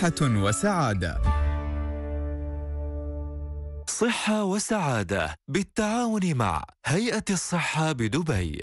صحة وسعادة صحة وسعادة بالتعاون مع هيئة الصحة بدبي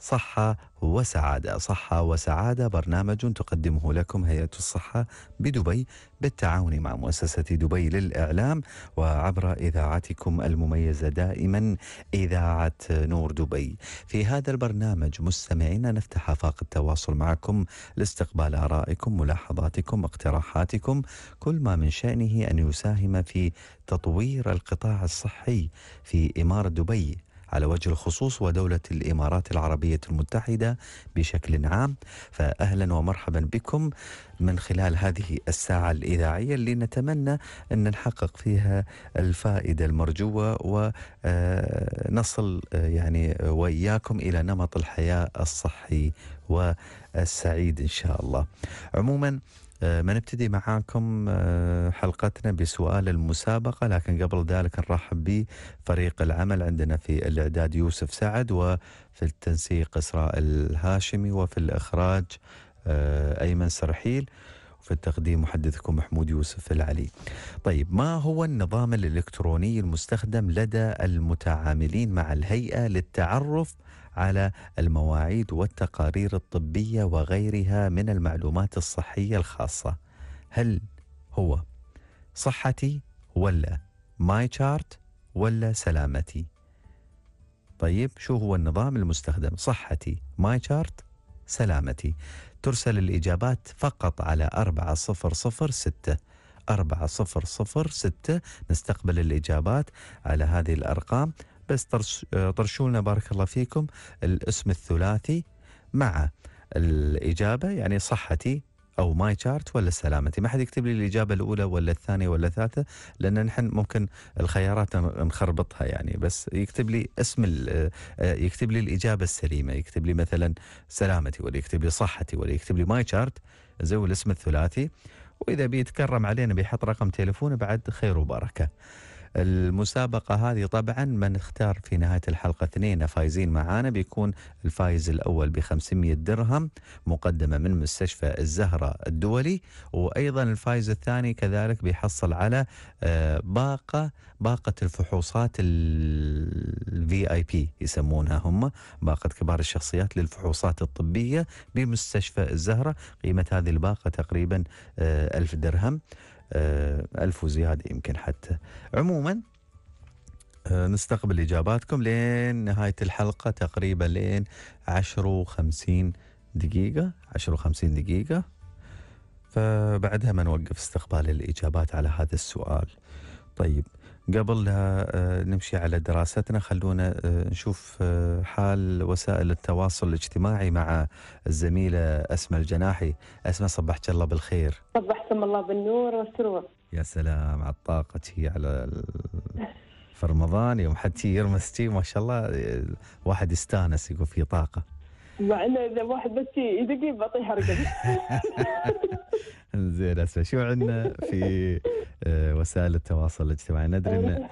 صحة وسعادة صحة وسعادة برنامج تقدمه لكم هيئة الصحة بدبي بالتعاون مع مؤسسة دبي للإعلام وعبر إذاعتكم المميزة دائما إذاعة نور دبي في هذا البرنامج مستمعينا نفتح آفاق التواصل معكم لاستقبال آرائكم ملاحظاتكم اقتراحاتكم كل ما من شأنه أن يساهم في تطوير القطاع الصحي في إمارة دبي على وجه الخصوص ودولة الإمارات العربية المتحدة بشكل عام فأهلا ومرحبا بكم من خلال هذه الساعة الإذاعية اللي نتمنى أن نحقق فيها الفائدة المرجوة ونصل آه، آه، يعني وإياكم إلى نمط الحياة الصحي والسعيد إن شاء الله عموما آه، ما نبتدي معاكم آه، حلقتنا بسؤال المسابقة لكن قبل ذلك نرحب بفريق العمل عندنا في الإعداد يوسف سعد وفي التنسيق إسراء الهاشمي وفي الإخراج آه، أيمن سرحيل في التقديم محدثكم محمود يوسف العلي. طيب ما هو النظام الالكتروني المستخدم لدى المتعاملين مع الهيئه للتعرف على المواعيد والتقارير الطبيه وغيرها من المعلومات الصحيه الخاصه هل هو صحتي ولا ماي شارت ولا سلامتي طيب شو هو النظام المستخدم صحتي ماي شارت سلامتي ترسل الإجابات فقط على صفر ستة نستقبل الإجابات على هذه الأرقام بس آه، طرشوا لنا بارك الله فيكم الاسم الثلاثي مع الإجابة يعني صحتي او ماي تشارت ولا سلامتي ما حد يكتب لي الاجابه الاولى ولا الثانيه ولا الثالثه لان نحن ممكن الخيارات نخربطها يعني بس يكتب لي اسم آه، آه، يكتب لي الاجابه السليمه يكتب لي مثلا سلامتي ولا يكتب لي صحتي ولا يكتب لي ماي تشارت زي الاسم الثلاثي واذا بيتكرم علينا بيحط رقم تليفونه بعد خير وبركه المسابقة هذه طبعا من اختار في نهاية الحلقة اثنين فايزين معانا بيكون الفايز الأول ب 500 درهم مقدمة من مستشفى الزهرة الدولي وأيضا الفايز الثاني كذلك بيحصل على آه، باقة باقة الفحوصات الفي اي بي يسمونها هم باقة كبار الشخصيات للفحوصات الطبية بمستشفى الزهرة قيمة هذه الباقة تقريبا آه، ألف درهم آه، ألف وزيادة يمكن حتى عموما آه، نستقبل إجاباتكم لين نهاية الحلقة تقريبا لين عشر وخمسين دقيقة عشر وخمسين دقيقة فبعدها ما نوقف استقبال الإجابات على هذا السؤال طيب قبل لا آه، نمشي على دراستنا خلونا آه، نشوف آه، حال وسائل التواصل الاجتماعي مع الزميلة أسماء الجناحي أسماء صبحت الله بالخير صبحكم الله بالنور والسرور يا سلام على الطاقة على في رمضان يوم حتى يرمستي ما شاء الله واحد يستانس يقول في طاقة مع انه اذا واحد بس يدقي بطيح رقبي زين اسمع شو عندنا في آه، وسائل التواصل الاجتماعي ندري أيوة،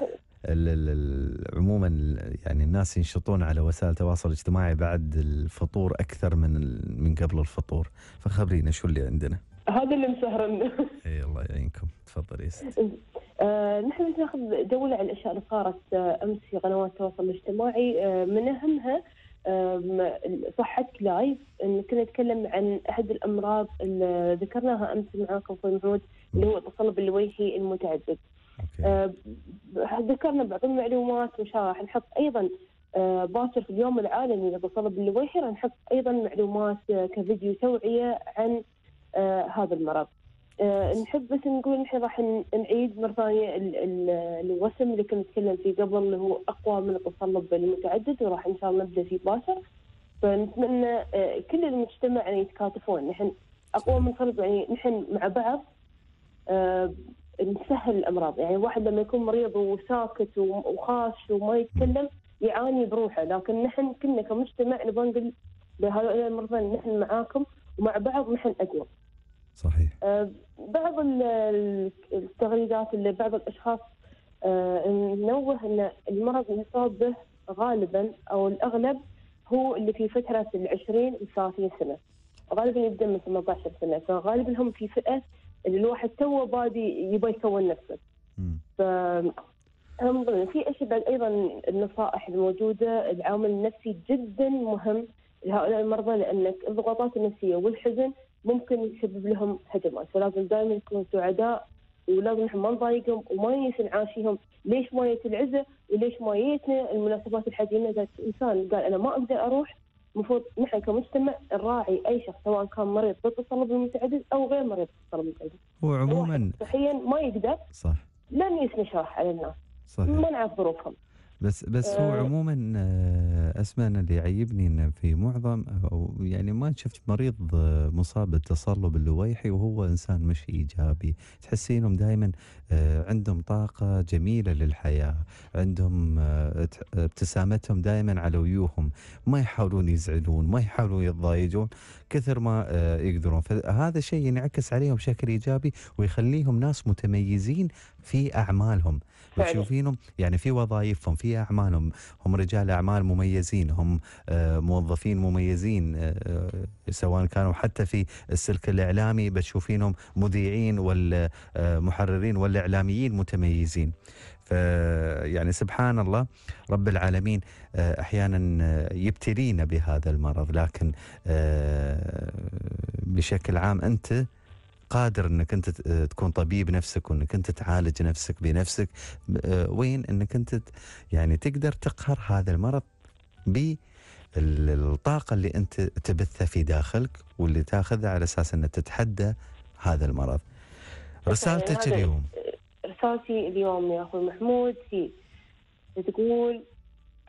ان عموما يعني الناس ينشطون على وسائل التواصل الاجتماعي بعد الفطور اكثر من من قبل الفطور فخبرينا شو اللي عندنا هذا اللي مسهرنا اي الله يعينكم تفضلي يا آه، ستي نحن ناخذ جوله على الاشياء اللي صارت آه، امس في قنوات التواصل الاجتماعي من اهمها آه صحتك لايف كنا نتكلم عن احد الامراض اللي ذكرناها امس معاكم في المعود اللي هو التصلب الوجهي المتعدد. أه، ذكرنا بعض المعلومات وان شاء الله نحط ايضا أه، باكر في اليوم العالمي للتصلب الوجهي راح نحط ايضا معلومات أه، كفيديو توعيه عن هذا المرض. آه، نحب بس نقول نحن راح نعيد مره ثانيه الوسم اللي كنا نتكلم فيه قبل اللي هو اقوى من التصلب المتعدد وراح ان شاء الله نبدا فيه باشر فنتمنى آه، كل المجتمع يعني يتكاتفون نحن اقوى من التصلب يعني نحن مع بعض آه، نسهل الامراض يعني الواحد لما يكون مريض وساكت وخاش وما يتكلم يعاني بروحه لكن نحن كنا كمجتمع نبغى نقول لهؤلاء المرضى نحن معاكم ومع بعض نحن اقوى. صحيح آه، بعض التغريدات اللي بعض الاشخاص آه، نوه ان المرض اللي يصاب به غالبا او الاغلب هو اللي في فتره ال 20 ل 30 سنه غالبا يبدا من 18 سنه فغالبا هم في فئه اللي الواحد توه بادي يبغى يكون نفسه. ف في اشياء بعد ايضا النصائح الموجوده العامل النفسي جدا مهم لهؤلاء المرضى لانك الضغوطات النفسيه والحزن ممكن يسبب لهم هجمات فلازم دائما يكونوا سعداء ولازم احنا ما نضايقهم وما ننسى نعاشيهم ليش ما يت العزه وليش ما يتنا المناسبات الحزينه اذا انسان قال انا ما اقدر اروح المفروض نحن كمجتمع نراعي اي شخص سواء كان مريض بالتصلب المتعدد او غير مريض بالتصلب المتعدد. وعموما صحيا ما يقدر صح لا نيس نشرح على الناس صحيح. ما نعرف ظروفهم. بس بس هو آه. عموما آه، اسماء انا اللي يعيبني انه في معظم او يعني ما شفت مريض مصاب بالتصلب اللويحي وهو انسان مش ايجابي تحسينهم دائما آه، عندهم طاقه جميله للحياه عندهم ابتسامتهم دائما على وجوههم ما يحاولون يزعلون ما يحاولون يتضايجون كثر ما يقدرون فهذا الشيء ينعكس عليهم بشكل ايجابي ويخليهم ناس متميزين في اعمالهم وتشوفينهم يعني في وظائفهم في أعمالهم هم رجال أعمال مميزين هم آه، موظفين مميزين آه، آه، سواء كانوا حتى في السلك الإعلامي بتشوفينهم مذيعين والمحررين والإعلاميين متميزين يعني سبحان الله رب العالمين احيانا يبتلينا بهذا المرض لكن بشكل عام انت قادر انك انت آه، تكون طبيب نفسك وانك انت تعالج نفسك بنفسك آه، وين انك انت يعني تقدر تقهر هذا المرض بالطاقه اللي انت تبثها في داخلك واللي تاخذها على اساس انك تتحدى هذا المرض. رسالتك اليوم رسالتي اليوم يا اخوي محمود هي تقول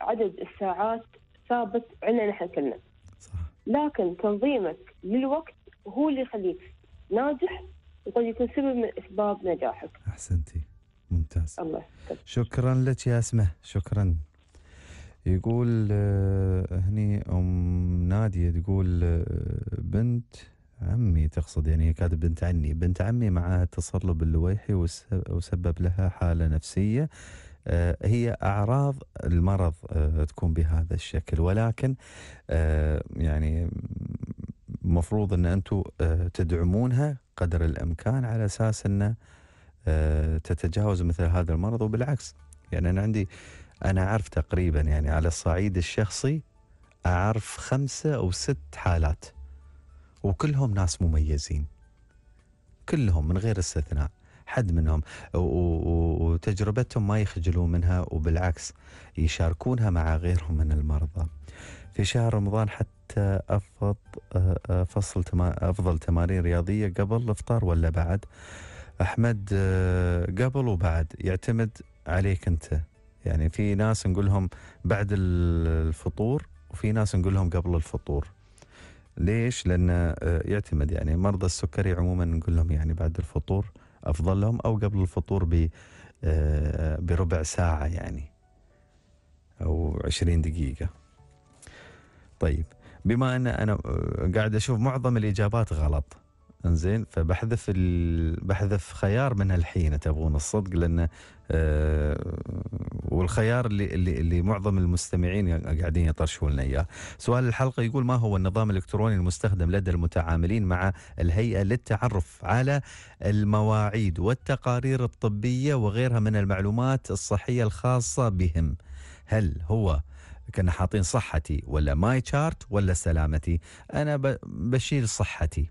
عدد الساعات ثابت عندنا نحن كلنا. صح. لكن تنظيمك للوقت هو اللي يخليك ناجح وقد يكون سبب من اسباب نجاحك. احسنتي ممتاز. الله يسلمك. شكرا لك يا اسمه شكرا. يقول آه، هني ام ناديه تقول آه، بنت عمي تقصد يعني كاتب بنت عني بنت عمي معها تصلب اللويحي وسبب لها حاله نفسيه آه، هي اعراض المرض تكون بهذا الشكل ولكن يعني المفروض ان انتم آه، تدعمونها قدر الامكان على اساس انه آه، تتجاوز مثل هذا المرض وبالعكس يعني انا عندي انا اعرف تقريبا يعني على الصعيد الشخصي اعرف خمسه او ست حالات وكلهم ناس مميزين كلهم من غير استثناء حد منهم وتجربتهم ما يخجلون منها وبالعكس يشاركونها مع غيرهم من المرضى في شهر رمضان حتى حتى افضل فصل افضل تمارين رياضيه قبل الافطار ولا بعد احمد قبل وبعد يعتمد عليك انت يعني في ناس نقول لهم بعد الفطور وفي ناس نقول لهم قبل الفطور ليش لانه يعتمد يعني مرضى السكري عموما نقول لهم يعني بعد الفطور افضل لهم او قبل الفطور ب بربع ساعه يعني او 20 دقيقه طيب بما ان انا آه، قاعد اشوف معظم الاجابات غلط انزين فبحذف ال... بحذف خيار من الحين تبغون الصدق لانه آه والخيار اللي, اللي اللي معظم المستمعين قاعدين يطرشون لنا اياه. سؤال الحلقه يقول ما هو النظام الالكتروني المستخدم لدى المتعاملين مع الهيئه للتعرف على المواعيد والتقارير الطبيه وغيرها من المعلومات الصحيه الخاصه بهم؟ هل هو آه كنا حاطين صحتي ولا ماي تشارت ولا سلامتي انا بشيل صحتي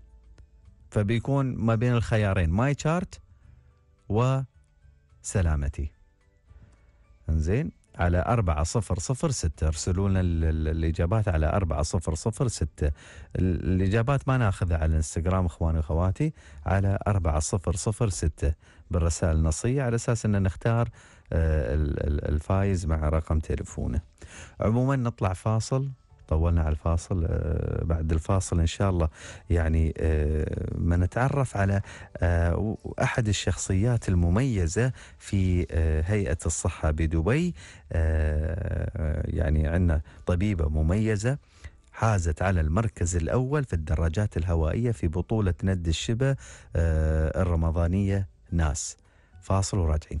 فبيكون ما بين الخيارين ماي تشارت وسلامتي انزين على أربعة صفر صفر ستة ارسلوا لنا الإجابات على أربعة صفر صفر ستة الإجابات ما ناخذها على الانستغرام إخواني وأخواتي على أربعة صفر صفر ستة بالرسائل النصية على أساس أن نختار آه، الفايز مع رقم تليفونه عموما نطلع فاصل طولنا على الفاصل آه، بعد الفاصل ان شاء الله يعني آه، ما نتعرف على احد الشخصيات المميزه في هيئه الصحه بدبي يعني عندنا طبيبه مميزه حازت على المركز الأول في الدراجات الهوائية في بطولة ند الشبه الرمضانية ناس فاصل وراجعين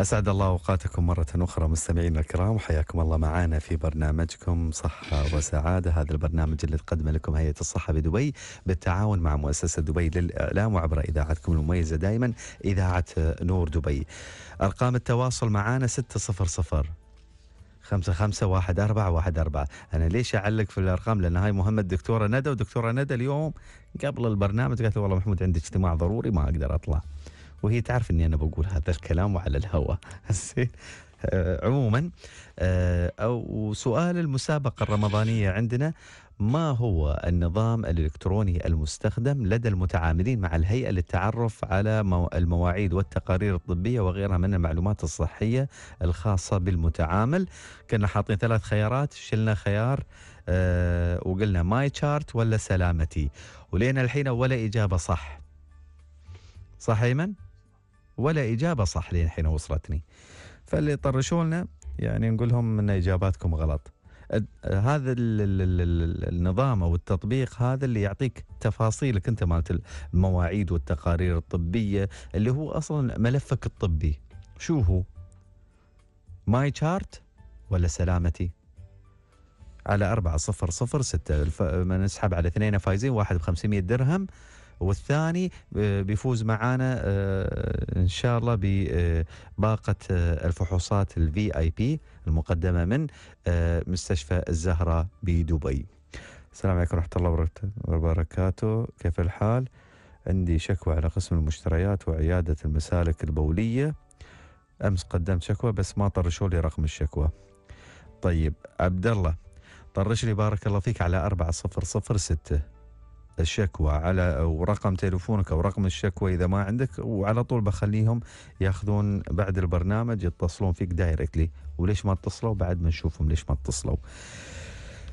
أسعد الله أوقاتكم مرة أخرى مستمعينا الكرام وحياكم الله معنا في برنامجكم صحة وسعادة هذا البرنامج اللي تقدمه لكم هيئة الصحة بدبي بالتعاون مع مؤسسة دبي للإعلام وعبر إذاعتكم المميزة دائما إذاعة نور دبي أرقام التواصل معنا 600 خمسة خمسة واحد أربعة واحد أربعة أنا ليش أعلق في الأرقام لأن هاي مهمة دكتورة ندى ودكتورة ندى اليوم قبل البرنامج قالت والله محمود عندي اجتماع ضروري ما أقدر أطلع وهي تعرف اني انا بقول هذا الكلام وعلى الهواء زين آه، عموما آه، او سؤال المسابقه الرمضانيه عندنا ما هو النظام الالكتروني المستخدم لدى المتعاملين مع الهيئه للتعرف على المواعيد والتقارير الطبيه وغيرها من المعلومات الصحيه الخاصه بالمتعامل كنا حاطين ثلاث خيارات شلنا خيار آه، وقلنا ماي تشارت ولا سلامتي ولين الحين ولا اجابه صح صح ايمن ولا إجابة صح لين حين وصلتني فاللي طرشوا لنا يعني نقول لهم أن إجاباتكم غلط هذا النظام او التطبيق هذا اللي يعطيك تفاصيلك انت مالت المواعيد والتقارير الطبيه اللي هو اصلا ملفك الطبي شو هو؟ ماي تشارت ولا سلامتي؟ على 4006 صفر نسحب على اثنين فايزين واحد ب 500 درهم والثاني آه، بيفوز معانا آه، ان شاء الله بباقه آه، الفحوصات الفي اي بي المقدمه من مستشفى الزهره بدبي. السلام عليكم ورحمه الله وبركاته، كيف الحال؟ عندي شكوى على قسم المشتريات وعياده المسالك البوليه. امس قدمت شكوى بس ما طرشوا لي رقم الشكوى. طيب عبد الله طرش لي بارك الله فيك على 4006 الشكوى على ورقم تليفونك او رقم الشكوى اذا ما عندك وعلى طول بخليهم ياخذون بعد البرنامج يتصلون فيك دايركتلي وليش ما اتصلوا بعد ما نشوفهم ليش ما اتصلوا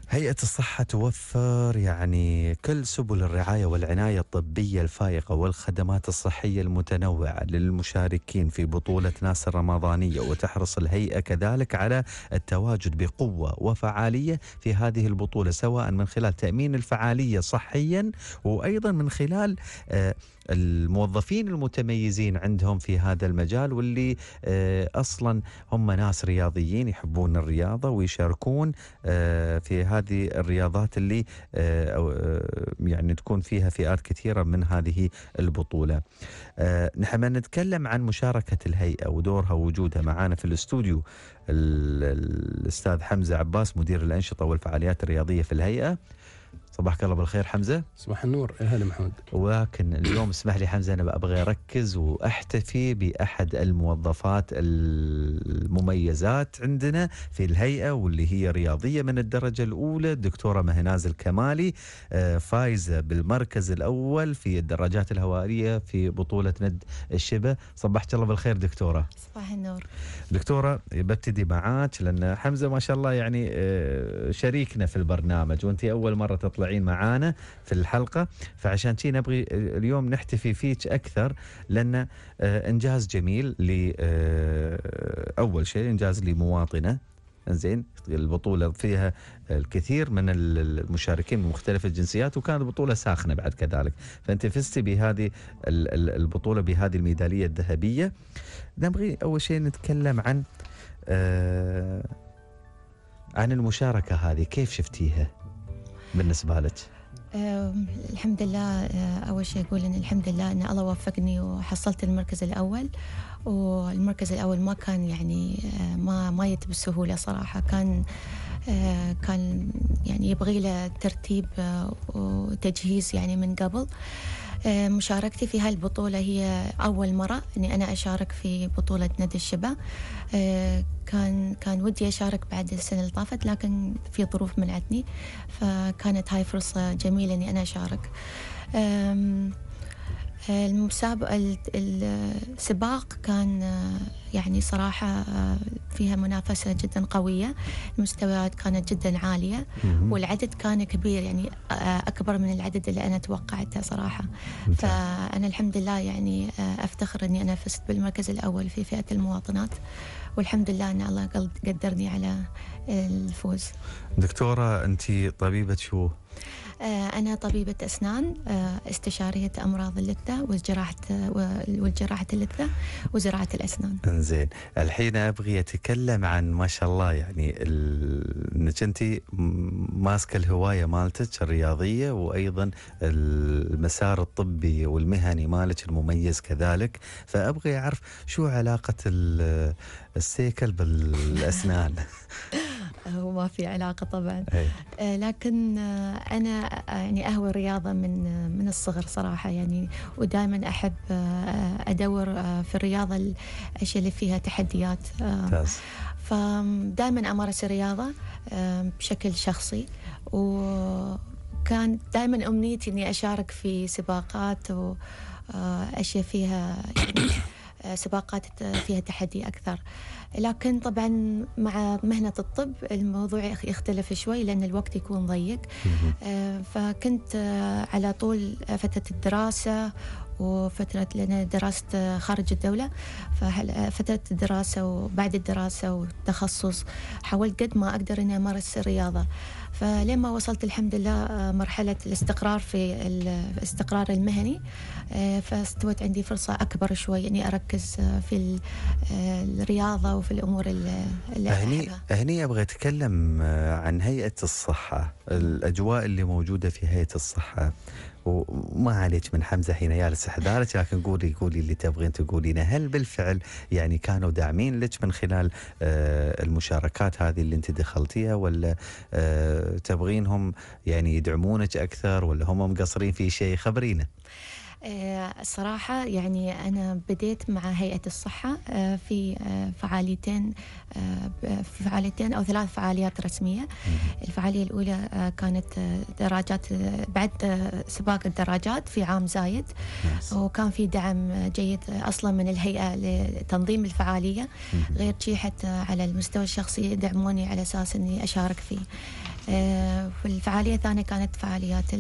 هيئة الصحة توفر يعني كل سبل الرعاية والعناية الطبية الفائقة والخدمات الصحية المتنوعة للمشاركين في بطولة ناس الرمضانية وتحرص الهيئة كذلك على التواجد بقوة وفعالية في هذه البطولة سواء من خلال تأمين الفعالية صحيا وأيضا من خلال آه الموظفين المتميزين عندهم في هذا المجال واللي آه، اصلا هم ناس رياضيين يحبون الرياضه ويشاركون آه، في هذه الرياضات اللي آه، يعني تكون فيها فئات كثيره من هذه البطوله. نحن نتكلم عن مشاركه الهيئه ودورها ووجودها معانا في الاستوديو الاستاذ حمزه عباس مدير الانشطه والفعاليات الرياضيه في الهيئه. صباحك الله بالخير حمزه صباح النور يا هلا محمود ولكن اليوم اسمح لي حمزه انا ابغى اركز واحتفي باحد الموظفات المميزات عندنا في الهيئه واللي هي رياضيه من الدرجه الاولى الدكتوره مهناز الكمالي آه، فايزه بالمركز الاول في الدراجات الهوائيه في بطوله ند الشبه صباحك الله بالخير دكتوره صباح النور دكتوره ببتدي معاك لان حمزه ما شاء الله يعني آه، شريكنا في البرنامج وانت اول مره تطلع متابعين معانا في الحلقه فعشان شي نبغي آه، اليوم نحتفي فيك اكثر لان آه، انجاز جميل ل آه، اول شيء انجاز لمواطنه زين البطولة فيها الكثير من المشاركين من مختلف الجنسيات وكانت بطولة ساخنة بعد كذلك فأنت فزتي بهذه البطولة بهذه الميدالية الذهبية نبغي أول شيء نتكلم عن آه عن المشاركة هذه كيف شفتيها؟ بالنسبة لك؟ الحمد لله أه، أول شيء أقول إن الحمد لله إن الله وفقني وحصلت المركز الأول والمركز الأول ما كان يعني أه، ما ما يت بسهولة صراحة كان أه، كان يعني يبغي له ترتيب وتجهيز يعني من قبل آه، مشاركتي في هالبطولة هي أول مرة أني أنا أشارك في بطولة نادي الشبا آه، كان كان ودي أشارك بعد السنة اللي طافت لكن في ظروف منعتني فكانت هاي فرصة جميلة أني أنا أشارك المسابقة السباق كان آه، يعني صراحة آه، فيها منافسة جدا قوية المستويات كانت جدا عالية والعدد كان كبير يعني آه، أكبر من العدد اللي أنا توقعته صراحة فأنا الحمد لله يعني أفتخر أني أنا فزت بالمركز الأول في فئة المواطنات والحمد لله أن الله قدرني على الفوز دكتورة أنت طبيبة شو؟ آه، أنا طبيبة أسنان آه، استشارية أمراض اللثة والجراحة والجراحة اللثة وزراعة الأسنان. انزين، الحين أبغي أتكلم عن ما شاء الله يعني أنك أنت ماسكة الهواية مالتك الرياضية وأيضا المسار الطبي والمهني مالك المميز كذلك، فأبغي أعرف شو علاقة السيكل بالأسنان؟ هو ما في علاقه طبعا أي. آه، لكن آه، انا آه، يعني اهوى الرياضه من من الصغر صراحه يعني ودائما احب ادور في الرياضه الاشياء اللي فيها تحديات ممتاز فدائما امارس الرياضه بشكل شخصي وكان دائما امنيتي اني اشارك في سباقات واشياء فيها يعني، سباقات فيها تحدي اكثر لكن طبعا مع مهنة الطب الموضوع يختلف شوي لأن الوقت يكون ضيق آه، فكنت آه، على طول فترة الدراسة وفترة لأن درست خارج الدولة ففترة آه، الدراسة وبعد الدراسة والتخصص حاولت قد ما أقدر أني أمارس الرياضة فلما وصلت الحمد لله آه، مرحلة الاستقرار في الاستقرار المهني آه، فاستوت عندي فرصة أكبر شوي إني أركز آه، في الرياضة وفي الأمور اللي هني هني أبغى أتكلم عن هيئة الصحة الأجواء اللي موجودة في هيئة الصحة وما عليك من حمزه حين يالس حذارك لكن قولي قولي اللي تبغين تقولينه هل بالفعل يعني كانوا داعمين لك من خلال آه، المشاركات هذه اللي انت دخلتيها ولا آه، تبغينهم يعني يدعمونك اكثر ولا هم مقصرين في شيء خبرينا الصراحة آه، يعني أنا بديت مع هيئة الصحة آه، في آه، فعاليتين في فعاليتين أو ثلاث فعاليات رسمية الفعالية الأولى كانت دراجات بعد سباق الدراجات في عام زايد وكان في دعم جيد أصلا من الهيئة لتنظيم الفعالية غير شي حتى على المستوى الشخصي دعموني على أساس أني أشارك فيه في الفعالية الثانية كانت فعاليات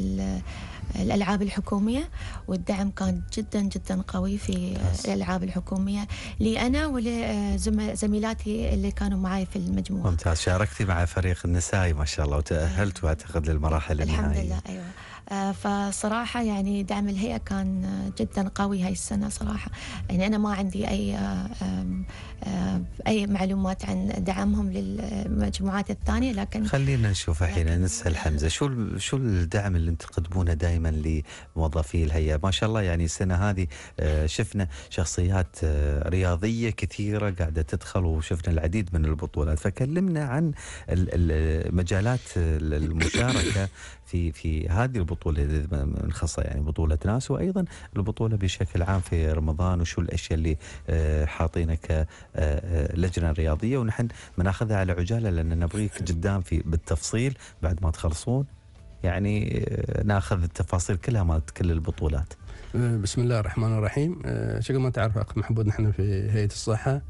الألعاب الحكومية والدعم كان جدا جدا قوي في الألعاب الحكومية لي أنا ولزميلاتي آه، اللي كانوا معي في المجموعة ممتاز شاركتي مع فريق النسائي ما شاء الله وتأهلت وأعتقد للمراحل النهائية الحمد لله أيوة آه، فصراحة يعني دعم الهيئة كان آه، جدا قوي هاي السنة صراحة يعني أنا ما عندي أي آه، أي معلومات عن دعمهم للمجموعات الثانية لكن خلينا نشوف الحين نسأل حمزة شو شو الدعم اللي انتم تقدمونه دائما لموظفي الهيئة ما شاء الله يعني السنة هذه شفنا شخصيات رياضية كثيرة قاعدة تدخل وشفنا العديد من البطولات فكلمنا عن مجالات المشاركة في في هذه البطوله الخاصه يعني بطوله ناس وايضا البطوله بشكل عام في رمضان وشو الاشياء اللي آه، حاطينها كلجنه آه، آه، رياضيه ونحن بناخذها على عجاله لان نبغيك قدام في بالتفصيل بعد ما تخلصون يعني ناخذ التفاصيل كلها مالت كل البطولات. بسم الله الرحمن الرحيم شكل ما تعرف اخ محمود نحن في هيئه الصحه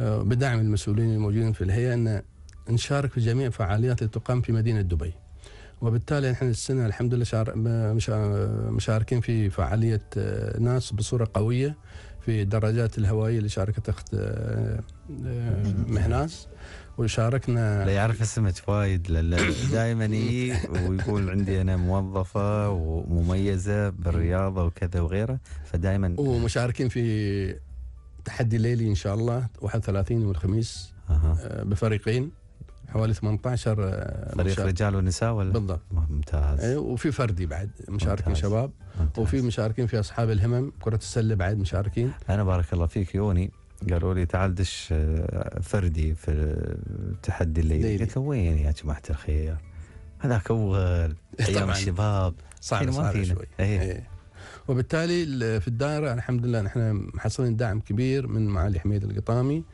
بدعم المسؤولين الموجودين في الهيئه ان نشارك في جميع الفعاليات اللي تقام في مدينه دبي. وبالتالي نحن السنه الحمد لله شار مشاركين في فعاليه آه، ناس بصوره قويه في الدراجات الهوائيه اللي شاركت اخت آه، آه، مهناس وشاركنا لا يعرف اسمك وايد دائما يجي ويقول عندي انا موظفه ومميزه بالرياضه وكذا وغيره فدائما ومشاركين في تحدي ليلي ان شاء الله 31 يوم الخميس بفريقين حوالي 18 آه، فريق مشارك. رجال ونساء ولا بالضبط ممتاز إيه، وفي فردي بعد مشاركين ممتاز. شباب ممتاز. وفي مشاركين في اصحاب الهمم كره السله بعد مشاركين انا بارك الله فيك يوني قالوا لي تعال دش آه، فردي في التحدي الليلي قلت له وين يا جماعه الخير هذاك اول إيه، ايام الشباب صعب صعب شوي أيه. إيه. وبالتالي في الدائره الحمد لله نحن محصلين دعم كبير من معالي حميد القطامي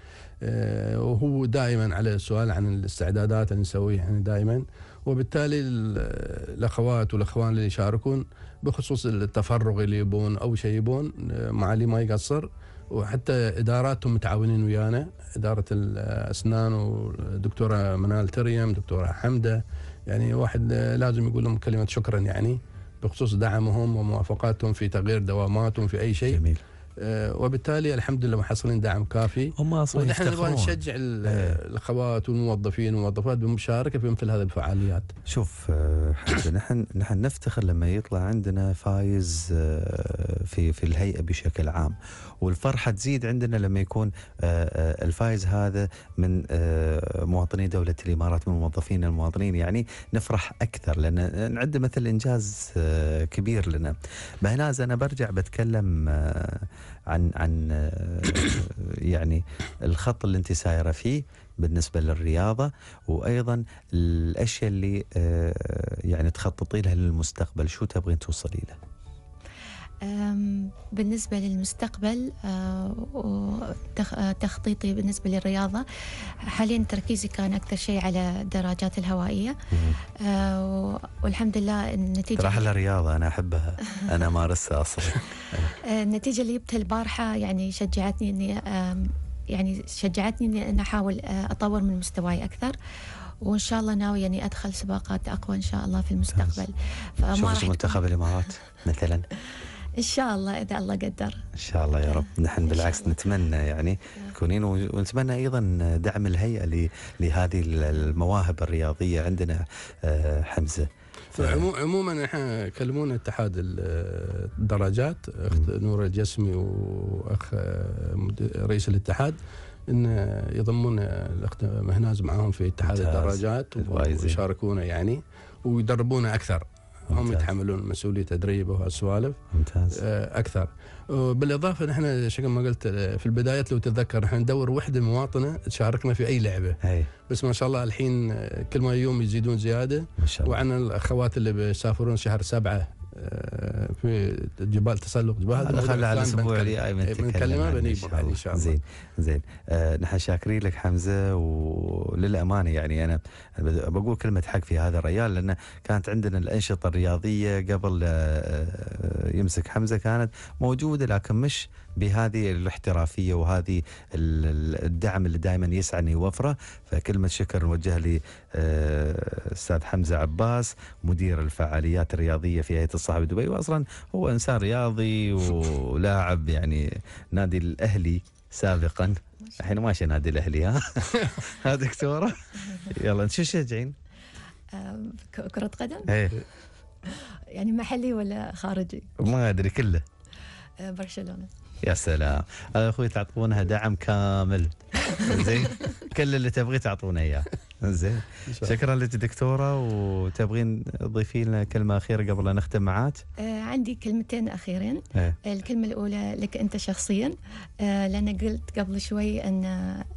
آه، وهو دائما على السؤال عن الاستعدادات اللي نسويها يعني دائما وبالتالي الاخوات والاخوان اللي يشاركون بخصوص التفرغ اللي يبون او شيء يبون آه، معالي ما يقصر وحتى اداراتهم متعاونين ويانا اداره الاسنان والدكتوره منال تريم دكتوره حمده يعني واحد آه، لازم يقول لهم كلمه شكرا يعني بخصوص دعمهم وموافقاتهم في تغيير دواماتهم في اي شيء جميل. آه، وبالتالي الحمد لله محصلين دعم كافي هم ونحن نبغى نشجع الاخوات إيه. والموظفين والموظفات بالمشاركه في مثل هذه الفعاليات. شوف آه، نحن نحن نفتخر لما يطلع عندنا فايز آه، في في الهيئه بشكل عام والفرحه تزيد عندنا لما يكون الفايز هذا من مواطني دوله الامارات من موظفين المواطنين يعني نفرح اكثر لان نعد مثل انجاز كبير لنا. بهناز انا برجع بتكلم عن عن آه، يعني الخط اللي انت سايره فيه بالنسبه للرياضه وايضا الاشياء اللي آه، يعني تخططي لها للمستقبل شو تبغين توصلي له؟ بالنسبة للمستقبل آه، آه، تخطيطي بالنسبة للرياضة حاليا تركيزي كان أكثر شيء على الدراجات الهوائية آه، والحمد لله النتيجة راح أحلى رياضة أنا أحبها أنا أمارسها أصلا النتيجة اللي جبتها البارحة يعني شجعتني أني يعني شجعتني أني أنا أحاول أطور من مستواي أكثر وان شاء الله ناوي يعني ادخل سباقات اقوى ان شاء الله في المستقبل فما راح منتخب الامارات مثلا ان شاء الله اذا الله قدر ان شاء الله يا رب نحن بالعكس نتمنى يعني تكونين ونتمنى ايضا دعم الهيئه لهذه المواهب الرياضيه عندنا آه، حمزه عموما احنا كلمونا اتحاد الدرجات اخت نور الجسمي واخ آه، رئيس الاتحاد ان يضمون الاخت مهناز معاهم في اتحاد الدرجات ويشاركونا يعني ويدربونا اكثر هم يتحملون مسؤوليه تدريب وهالسوالف ممتاز آه، اكثر بالاضافه نحن شكل ما قلت آه، في البدايات لو تتذكر نحن ندور وحده مواطنه تشاركنا في اي لعبه هي. بس ما شاء الله الحين آه، كل ما يوم يزيدون زياده ما شاء الله وعن الاخوات اللي بيسافرون شهر سبعه في جبال تسلق جبال هذا خلى على الاسبوع الجاي بنتكلم ان شاء الله زين زين آه نحن شاكرين لك حمزه وللامانه يعني انا بقول كلمه حق في هذا الريال لان كانت عندنا الانشطه الرياضيه قبل آه, آه، يمسك حمزه كانت موجوده لكن مش بهذه الاحترافيه وهذه الدعم اللي دائما يسعى ان يوفره فكلمه شكر نوجهها لاستاذ آه، حمزه عباس مدير الفعاليات الرياضيه في هيئه الصحافه دبي واصلا هو انسان رياضي ولاعب يعني نادي الاهلي سابقا الحين ماشي نادي الاهلي ها ها دكتوره يلا شو تشجعين؟ آه، كرة قدم؟ ايه يعني محلي ولا خارجي؟ ما ادري كله آه، برشلونه يا سلام هذا آه، اخوي تعطونها دعم كامل زين كل اللي تبغيه تعطونا اياه زين شكرا لك دكتوره وتبغين تضيفي لنا كلمه اخيره قبل لا نختم معات آه عندي كلمتين اخيرين آه. الكلمه الاولى لك انت شخصيا آه لان قلت قبل شوي ان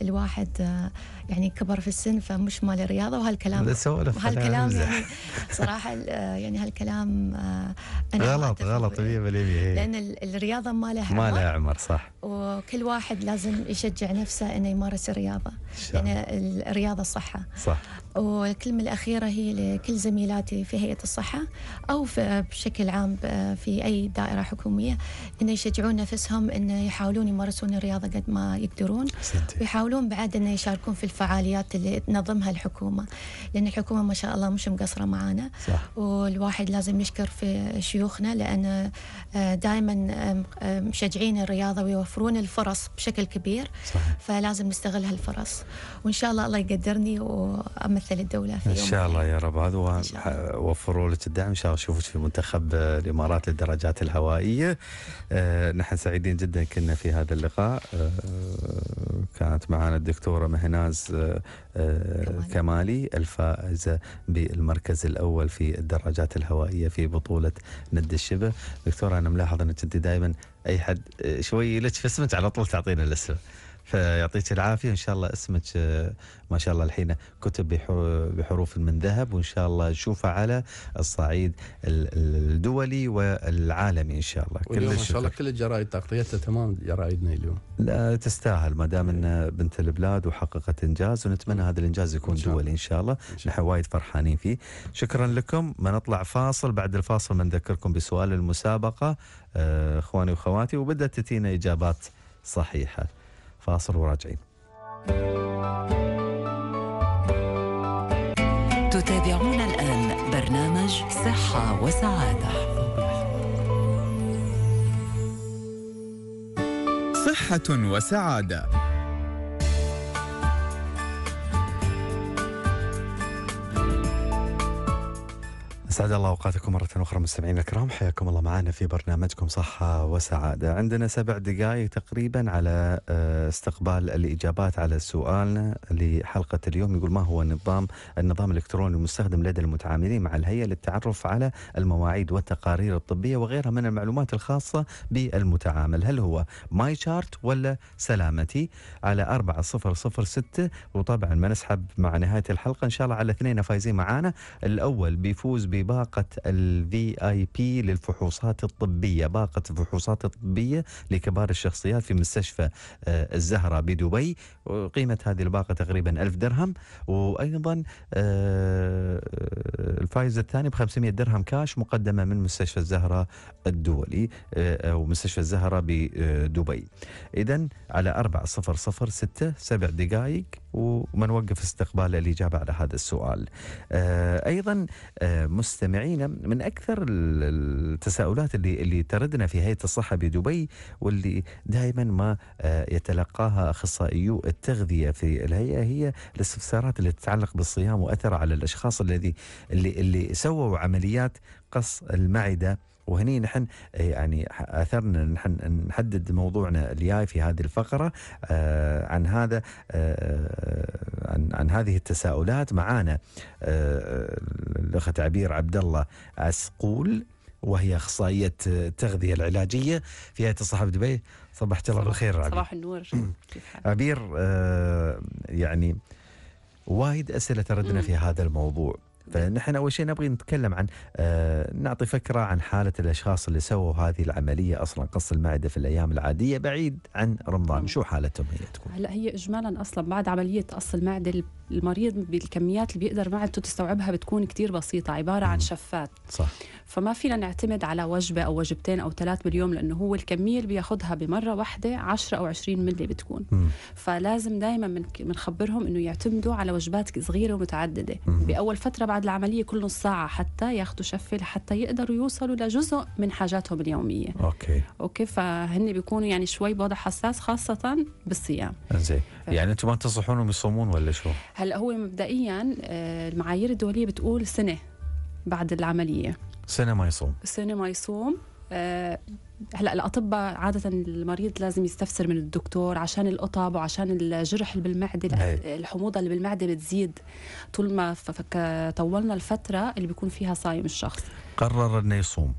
الواحد آه يعني كبر في السن فمش مال الرياضه وهالكلام وهالكلام يعني صراحه يعني هالكلام آه، انا غلط غلط 100% لان الرياضه ما لها ما لها عمر صح وكل واحد لازم يشجع نفسه انه يمارس الرياضه لان يعني الرياضه صحه صح والكلمة الأخيرة هي لكل زميلاتي في هيئة الصحة أو في بشكل عام آه، في أي دائرة حكومية أن يشجعون نفسهم أن يحاولون يمارسون الرياضة قد ما يقدرون ويحاولون بعد أن يشاركون في الفعاليات الفعاليات اللي تنظمها الحكومه لان الحكومه ما شاء الله مش مقصره معانا صح. والواحد لازم يشكر في شيوخنا لان آه، دائما مشجعين الرياضه ويوفرون الفرص بشكل كبير صح. فلازم نستغل هالفرص وان شاء الله الله يقدرني وامثل الدوله في ان شاء الله يا رب هذا وفروا لك الدعم ان شاء الله أشوفك في منتخب الامارات للدرجات الهوائيه آه، نحن سعيدين جدا كنا في هذا اللقاء آه، كانت معنا الدكتوره مهناز فايز آه، آه، كمالي الفائزة بالمركز الأول في الدراجات الهوائية في بطولة ند الشبه دكتورة أنا ملاحظ أنك أنت دائما أي حد آه، شوي لك في اسمك على طول تعطينا الاسم فيعطيك العافيه إن شاء الله اسمك آه، ما شاء الله الحين كتب بحروف من ذهب وان شاء الله نشوفه على الصعيد الدولي والعالمي ان شاء الله كل ان شاء الله كل الجرائد تغطيتها تمام جرائدنا اليوم لا تستاهل ما دام ان بنت البلاد وحققت انجاز ونتمنى هذا الانجاز يكون إن دولي ان شاء الله نحن وايد فرحانين فيه شكرا لكم ما نطلع فاصل بعد الفاصل بنذكركم بسؤال المسابقه آه، اخواني واخواتي وبدات تتينا اجابات صحيحه فاصل وراجعين تتابعون الآن برنامج صحة وسعادة صحة وسعادة أسعد الله أوقاتكم مرة أخرى مستمعينا الكرام حياكم الله معنا في برنامجكم صحة وسعادة عندنا سبع دقائق تقريبا على آه، استقبال الإجابات على سؤالنا لحلقة اليوم يقول ما هو النظام النظام الإلكتروني المستخدم لدى المتعاملين مع الهيئة للتعرف على المواعيد والتقارير الطبية وغيرها من المعلومات الخاصة بالمتعامل هل هو ماي شارت ولا سلامتي على 4006 وطبعا ما نسحب مع نهاية الحلقة إن شاء الله على اثنين فايزين معانا الأول بيفوز ب بباقة الفي اي بي للفحوصات الطبية باقة الفحوصات الطبية لكبار الشخصيات في مستشفى آه، الزهرة بدبي قيمة هذه الباقة تقريبا ألف درهم وأيضا آه، آه، الفائز الثاني ب 500 درهم كاش مقدمة من مستشفى الزهرة الدولي آه، أو مستشفى الزهرة بدبي إذا على ستة سبع دقائق نوقف استقبال الإجابة على هذا السؤال أيضا مستمعينا من أكثر التساؤلات اللي اللي تردنا في هيئة الصحة بدبي واللي دائما ما يتلقاها أخصائيو التغذيه في الهيئه هي الاستفسارات اللي تتعلق بالصيام واثرها على الاشخاص الذي اللي اللي سووا عمليات قص المعده وهني نحن آه، يعني اثرنا نحن نحدد موضوعنا الجاي في هذه الفقره آه، عن هذا آه، عن عن هذه التساؤلات معانا الاخت عبير عبد الله عسقول وهي اخصائيه التغذيه العلاجيه في هيئه الصحه دبي صبحت الله بالخير عبير صباح النور عبير آه يعني وايد اسئله تردنا في هذا الموضوع فنحن اول شيء نبغي نتكلم عن آه نعطي فكره عن حاله الاشخاص اللي سووا هذه العمليه اصلا قص المعده في الايام العاديه بعيد عن رمضان، شو حالتهم هي تكون؟ هلا هي اجمالا اصلا بعد عمليه قص المعده المريض بالكميات اللي بيقدر معدته تستوعبها بتكون كتير بسيطة عبارة عن شفات صح. فما فينا نعتمد على وجبة أو وجبتين أو ثلاث باليوم لأنه هو الكمية اللي بياخدها بمرة واحدة 10 أو 20 ملي بتكون مم. فلازم دائما بنخبرهم أنه يعتمدوا على وجبات صغيرة ومتعددة مم. بأول فترة بعد العملية كل نص ساعة حتى ياخدوا شفة لحتى يقدروا يوصلوا لجزء من حاجاتهم اليومية أوكي أوكي فهن بيكونوا يعني شوي بوضع حساس خاصة بالصيام زين إيه. يعني انتم ما تنصحونهم يصومون ولا شو؟ هلا هو مبدئيا آه، المعايير الدوليه بتقول سنه بعد العمليه سنه ما يصوم سنه ما يصوم آه، هلا الاطباء عاده المريض لازم يستفسر من الدكتور عشان القطب وعشان الجرح اللي بالمعده إيه. الحموضه اللي بالمعده بتزيد طول ما طولنا الفتره اللي بيكون فيها صايم الشخص قرر انه يصوم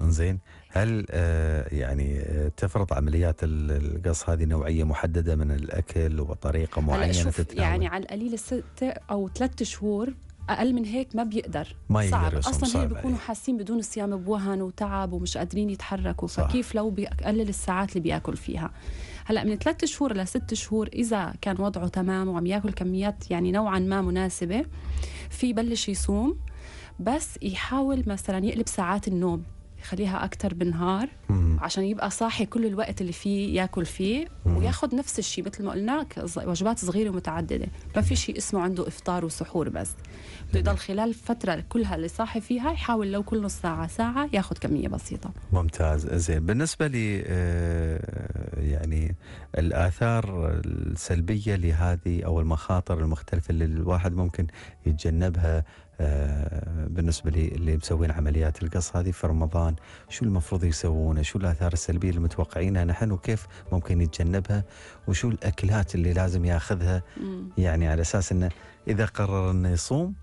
زين هل آه، يعني آه، تفرض عمليات القص هذه نوعيه محدده من الاكل وطريقه معينه تتناول يعني على القليل ست او ثلاث شهور اقل من هيك ما بيقدر ما يقدر صعب اصلا صعب هي بيكونوا حاسين بدون الصيام بوهن وتعب ومش قادرين يتحركوا صح. فكيف لو بقلل الساعات اللي بياكل فيها هلا من ثلاث شهور لست شهور اذا كان وضعه تمام وعم ياكل كميات يعني نوعا ما مناسبه في بلش يصوم بس يحاول مثلا يقلب ساعات النوم خليها اكثر بالنهار عشان يبقى صاحي كل الوقت اللي فيه ياكل فيه وياخذ نفس الشيء مثل ما قلنا وجبات صغيرة ومتعددة ما في شيء اسمه عنده إفطار وسحور بس بده يضل خلال الفترة كلها اللي صاحي فيها يحاول لو كل نص ساعة ساعة ياخذ كمية بسيطة ممتاز زين بالنسبة لي آه، يعني الآثار السلبية لهذه أو المخاطر المختلفة اللي الواحد ممكن يتجنبها آه، بالنسبه لي اللي مسوين عمليات القص هذه في رمضان شو المفروض يسوونه شو الاثار السلبيه اللي متوقعينها نحن وكيف ممكن يتجنبها وشو الاكلات اللي لازم ياخذها يعني على اساس انه اذا قرر انه يصوم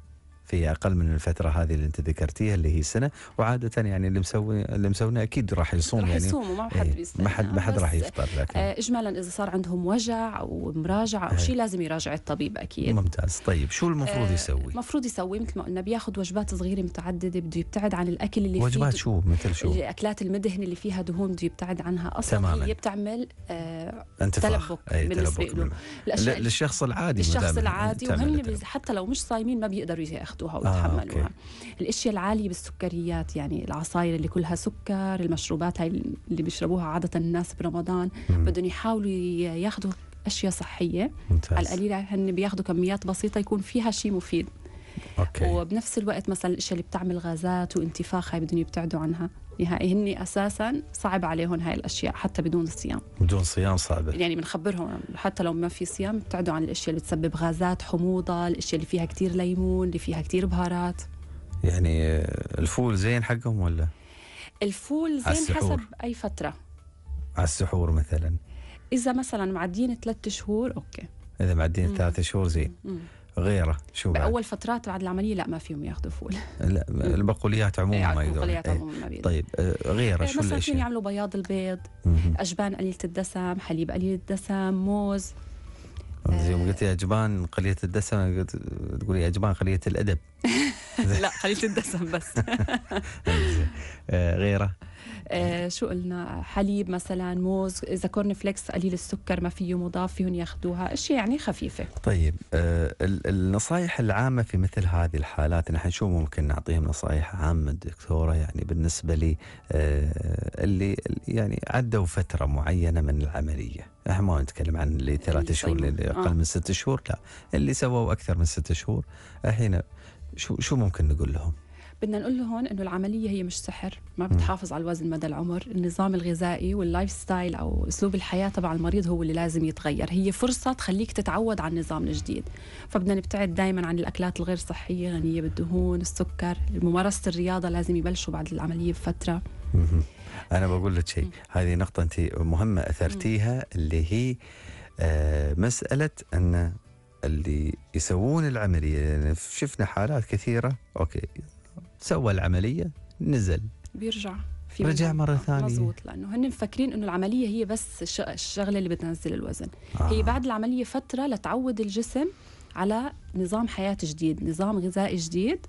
في اقل من الفتره هذه اللي انت ذكرتيها اللي هي سنه وعاده يعني اللي مسوي اللي مسوينا اكيد راح يصوم يعني يصوم وما حد إيه، ما حد ما حد راح يفطر لكن آه، اجمالا اذا صار عندهم وجع او مراجعه او إيه. شيء لازم يراجع الطبيب اكيد ممتاز طيب شو المفروض آه يسوي؟ المفروض يسوي مثل ما قلنا بياخذ وجبات صغيره متعدده بده يبتعد عن الاكل اللي وجبات فيه شو مثل شو؟ الاكلات المدهن اللي فيها دهون بده يبتعد عنها اصلا تماما. هي بتعمل آه انتفاخ بالنسبه له للشخص العادي الشخص العادي وهم حتى لو مش صايمين ما بيقدروا ياخذوا ياخذوها آه، ويتحملوها آه، الاشياء العاليه بالسكريات يعني العصاير اللي كلها سكر المشروبات هاي اللي بيشربوها عاده الناس برمضان بدهم يحاولوا ياخذوا اشياء صحيه ممتاز. على القليله يعني هن بياخذوا كميات بسيطه يكون فيها شيء مفيد أوكي. وبنفس الوقت مثلا الاشياء اللي بتعمل غازات وانتفاخ هاي بدهم يبتعدوا عنها نهائي هن اساسا صعب عليهم هاي الاشياء حتى بدون صيام بدون صيام صعبه يعني بنخبرهم حتى لو ما في صيام ابتعدوا عن الاشياء اللي بتسبب غازات حموضه الاشياء اللي فيها كتير ليمون اللي فيها كتير بهارات يعني الفول زين حقهم ولا الفول زين حسب اي فتره على السحور مثلا اذا مثلا معدين ثلاث شهور اوكي اذا معدين ثلاث شهور زين مم. غيره شو بعد؟ باول فترات بعد العمليه لا ما فيهم ياخذوا فول لا البقوليات عموما إيه، ما يقدروا البقوليات إيه. عموما ما طيب آه، غيره إيه، شو الاشياء؟ مثلا يعملوا بياض البيض اجبان قليله الدسم حليب قليل الدسم موز يوم آه. قلت لي اجبان قليله الدسم قلت تقولي اجبان قليله الادب لا قليله الدسم بس آه، غيره شو قلنا حليب مثلا موز اذا كورن فليكس قليل السكر ما فيه مضاف فيهم ياخذوها اشياء يعني خفيفه طيب آه النصائح العامه في مثل هذه الحالات نحن شو ممكن نعطيهم نصائح عامه دكتوره يعني بالنسبه لي آه اللي يعني عدوا فتره معينه من العمليه احنا ما نتكلم عن اللي ثلاثة شهور اللي اقل آه. من ست شهور لا اللي سووا اكثر من ست شهور الحين شو شو ممكن نقول لهم بدنا نقول لهم انه العمليه هي مش سحر ما بتحافظ على الوزن مدى العمر النظام الغذائي واللايف ستايل او اسلوب الحياه تبع المريض هو اللي لازم يتغير هي فرصه تخليك تتعود على النظام الجديد فبدنا نبتعد دائما عن الاكلات الغير صحيه غنيه بالدهون السكر ممارسه الرياضه لازم يبلشوا بعد العمليه بفتره انا بقول لك شيء هذه نقطه انت مهمه اثرتيها اللي هي آه مساله ان اللي يسوون العمليه يعني شفنا حالات كثيره اوكي سوى العملية نزل بيرجع في رجع مرة مرة ثانية مزبوط لأنه هن مفكرين إنه العملية هي بس الشغلة اللي بتنزل الوزن آه. هي بعد العملية فترة لتعود الجسم على نظام حياة جديد نظام غذائي جديد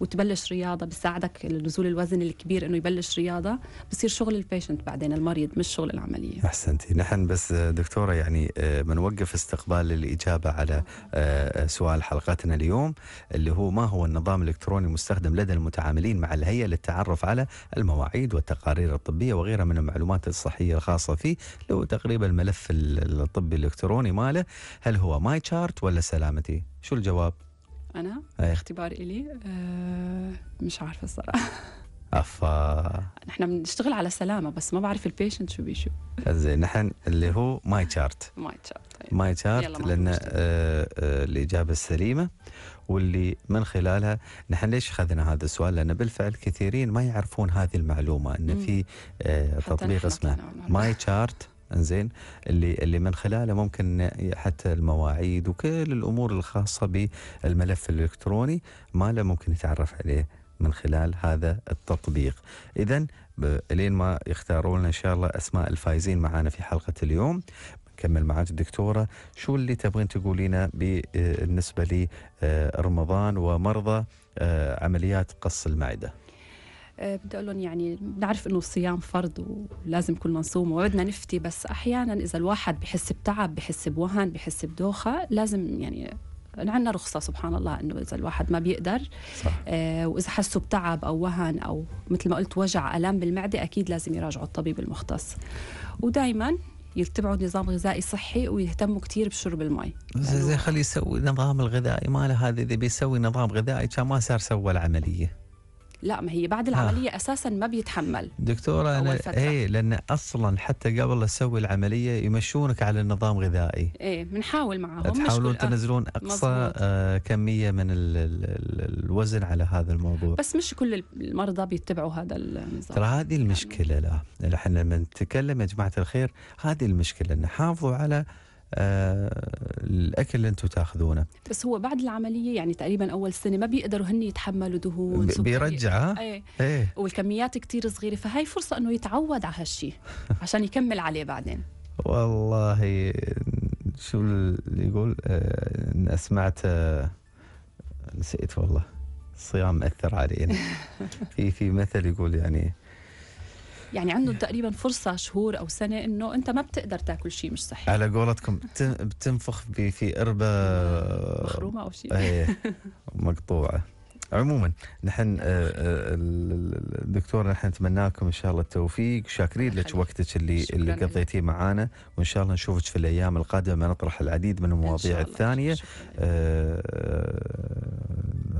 وتبلش رياضه بساعدك نزول الوزن الكبير انه يبلش رياضه بصير شغل البيشنت بعدين المريض مش شغل العمليه احسنتي نحن بس دكتوره يعني آه، بنوقف استقبال الاجابه على آه، سؤال حلقتنا اليوم اللي هو ما هو النظام الالكتروني المستخدم لدى المتعاملين مع الهيئه للتعرف على المواعيد والتقارير الطبيه وغيرها من المعلومات الصحيه الخاصه فيه لو تقريبا الملف الطبي الالكتروني ماله هل هو ماي تشارت ولا سلامتي شو الجواب أنا أي. اختبار إلي أه مش عارفة الصراحة أفا نحن بنشتغل على سلامة بس ما بعرف البيشنت شو بيشو زين نحن اللي هو ماي تشارت ماي تشارت ماي تشارت لأن آه، آه، الإجابة السليمة واللي من خلالها نحن ليش اخذنا هذا السؤال؟ لان بالفعل كثيرين ما يعرفون هذه المعلومه ان في آه، تطبيق اسمه ماي تشارت زين اللي اللي من خلاله ممكن حتى المواعيد وكل الامور الخاصه بالملف الالكتروني ماله ممكن يتعرف عليه من خلال هذا التطبيق اذا لين ما يختاروا لنا ان شاء الله اسماء الفايزين معنا في حلقه اليوم نكمل معاك الدكتوره شو اللي تبغين تقولينا آه، بالنسبه لرمضان ومرضى آه، عمليات قص المعده آه، بدي اقول لهم يعني بنعرف انه الصيام فرض ولازم كلنا نصوم وبدنا نفتي بس احيانا اذا الواحد بحس بتعب بحس بوهن بحس بدوخه لازم يعني عندنا رخصة سبحان الله إنه إذا الواحد ما بيقدر صح. آه وإذا حسوا بتعب أو وهن أو مثل ما قلت وجع ألام بالمعدة أكيد لازم يراجعوا الطبيب المختص ودائما يتبعوا نظام غذائي صحي ويهتموا كثير بشرب المي زي, زي خليه يسوي نظام الغذائي ماله هذا اذا بيسوي نظام غذائي كان ما صار سوى العمليه لا ما هي بعد العمليه ها. اساسا ما بيتحمل دكتوره انا ايه لان اصلا حتى قبل اسوي تسوي العمليه يمشونك على النظام غذائي ايه بنحاول معاهم تحاولون تنزلون اقصى آه كميه من الـ الـ الوزن على هذا الموضوع بس مش كل المرضى بيتبعوا هذا النظام ترى هذه المشكله يعني. لا احنا لما نتكلم يا جماعه الخير هذه المشكله نحافظ حافظوا على آه، الاكل اللي انتم تاخذونه بس هو بعد العمليه يعني تقريبا اول سنه ما بيقدروا هن يتحملوا دهون بيرجعها ايه. ايه والكميات كتير صغيره فهي فرصه انه يتعود على هالشيء عشان يكمل عليه بعدين والله شو اللي يقول آه سمعت آه نسيت والله الصيام اثر علينا في في مثل يقول يعني يعني عندهم تقريبا فرصه شهور او سنه انه انت ما بتقدر تاكل شيء مش صحي على قولتكم بتنفخ في قربه مخرومه او شيء إيه، مقطوعه عموما نحن آه، آه، الدكتور نحن نتمنى لكم ان شاء الله التوفيق شاكرين لك وقتك اللي اللي قضيتيه معانا وان شاء الله نشوفك في الايام القادمه نطرح العديد من المواضيع الثانيه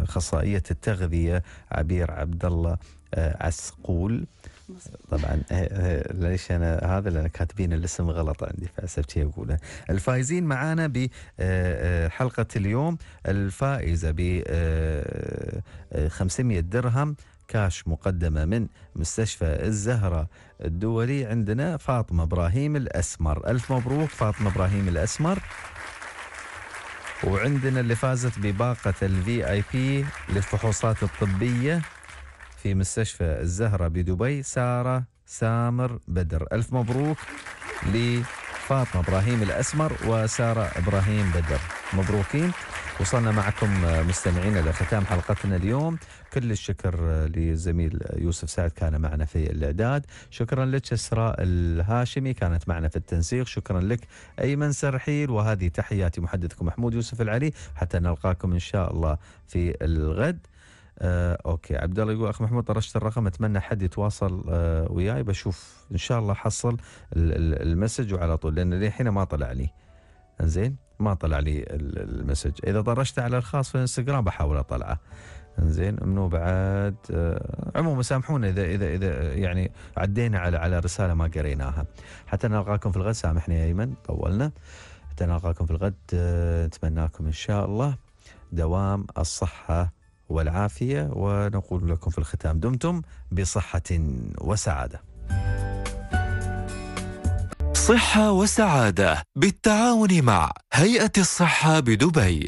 اخصائيه آه، التغذيه عبير عبد الله عسقول طبعا ليش انا هذا لان كاتبين الاسم غلط عندي فاسف اقوله الفايزين معانا بحلقه آه، آه، اليوم الفائزه ب 500 آه، درهم كاش مقدمه من مستشفى الزهره الدولي عندنا فاطمه ابراهيم الاسمر الف مبروك فاطمه ابراهيم الاسمر وعندنا اللي فازت بباقة الفي اي بي للفحوصات الطبية في مستشفى الزهرة بدبي سارة سامر بدر ألف مبروك لفاطمة إبراهيم الأسمر وسارة إبراهيم بدر مبروكين وصلنا معكم مستمعينا لختام حلقتنا اليوم كل الشكر لزميل يوسف سعد كان معنا في الإعداد شكرا لك إسراء الهاشمي كانت معنا في التنسيق شكرا لك أيمن سرحيل وهذه تحياتي محدثكم محمود يوسف العلي حتى نلقاكم إن شاء الله في الغد آه اوكي عبد الله يقول اخ محمود طرشت الرقم اتمنى حد يتواصل آه وياي بشوف ان شاء الله حصل المسج وعلى طول لان للحين ما طلع لي انزين ما طلع لي المسج اذا طرشته على الخاص في الانستغرام بحاول اطلعه انزين منو بعد آه عموما سامحونا اذا اذا اذا يعني عدينا على على رساله ما قريناها حتى نلقاكم في الغد سامحني يا ايمن طولنا حتى نلقاكم في الغد آه، نتمناكم ان شاء الله دوام الصحه والعافية ونقول لكم في الختام دمتم بصحة وسعادة صحة وسعادة بالتعاون مع هيئة الصحة بدبي